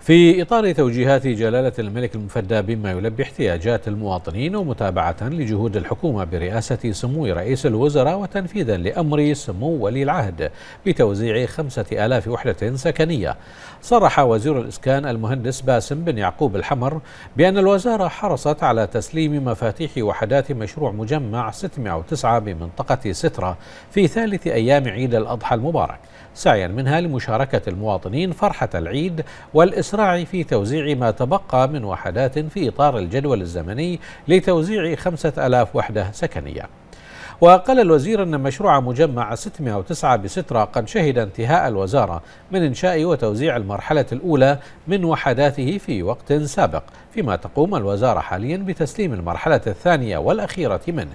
في إطار توجيهات جلالة الملك المفدى بما يلبي احتياجات المواطنين ومتابعة لجهود الحكومة برئاسة سمو رئيس الوزراء وتنفيذا لأمر سمو ولي العهد بتوزيع خمسة آلاف وحدة سكنية صرح وزير الإسكان المهندس باسم بن يعقوب الحمر بأن الوزارة حرصت على تسليم مفاتيح وحدات مشروع مجمع 609 بمنطقة سترة في ثالث أيام عيد الأضحى المبارك سعيا منها لمشاركة المواطنين فرحة العيد والإسكان الإسراع في توزيع ما تبقى من وحدات في إطار الجدول الزمني لتوزيع 5000 وحدة سكنية وقال الوزير أن مشروع مجمع 609 بسترة قد شهد انتهاء الوزارة من إنشاء وتوزيع المرحلة الأولى من وحداته في وقت سابق فيما تقوم الوزارة حاليا بتسليم المرحلة الثانية والأخيرة منه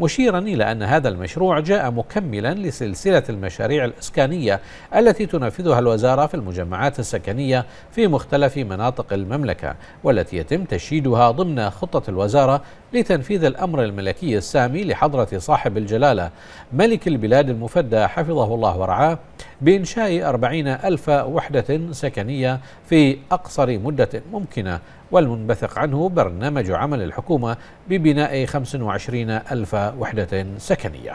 مشيرا إلى أن هذا المشروع جاء مكملا لسلسلة المشاريع الإسكانية التي تنفذها الوزارة في المجمعات السكنية في مختلف مناطق المملكة والتي يتم تشييدها ضمن خطة الوزارة لتنفيذ الأمر الملكي السامي لحضرة صاحب الجلالة ملك البلاد المفدى حفظه الله ورعاه بإنشاء أربعين ألف وحدة سكنية في أقصر مدة ممكنة والمنبثق عنه برنامج عمل الحكومة ببناء 25 ألف وحدة سكنية